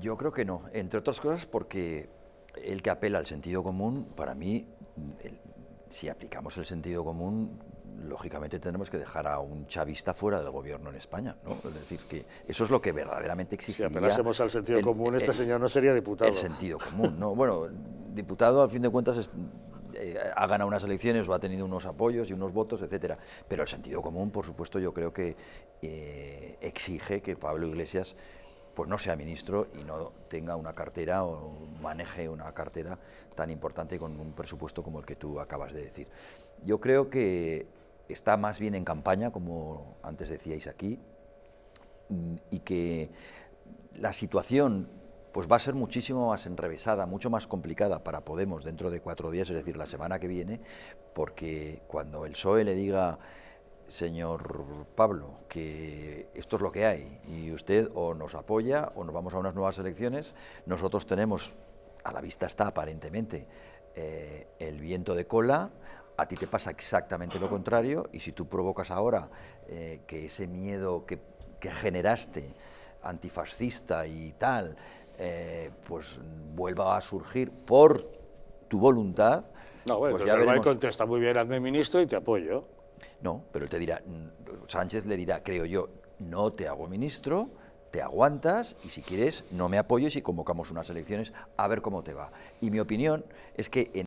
Yo creo que no, entre otras cosas porque el que apela al sentido común, para mí, si aplicamos el sentido común, lógicamente tendremos que dejar a un chavista fuera del gobierno en España, ¿no? Es decir, que eso es lo que verdaderamente existe. Si apelásemos al sentido común, este señor no sería diputado. El sentido común, ¿no? Bueno, diputado, al fin de cuentas, eh, ha ganado unas elecciones o ha tenido unos apoyos y unos votos, etcétera. Pero el sentido común, por supuesto, yo creo que eh, exige que Pablo Iglesias pues no sea ministro y no tenga una cartera o maneje una cartera tan importante con un presupuesto como el que tú acabas de decir. Yo creo que está más bien en campaña, como antes decíais aquí, y que la situación pues va a ser muchísimo más enrevesada, mucho más complicada para Podemos dentro de cuatro días, es decir, la semana que viene, porque cuando el PSOE le diga señor Pablo, que esto es lo que hay y usted o nos apoya o nos vamos a unas nuevas elecciones. Nosotros tenemos, a la vista está aparentemente, eh, el viento de cola, a ti te pasa exactamente lo contrario y si tú provocas ahora eh, que ese miedo que, generaste antifascista y tal, eh, pues vuelva a surgir por tu voluntad, no, bueno, pues ya contesta muy bien, hazme ministro y te apoyo. No, pero te dirá, Sánchez le dirá, creo yo, no te hago ministro, te aguantas y si quieres no me apoyes y convocamos unas elecciones a ver cómo te va. Y mi opinión es que en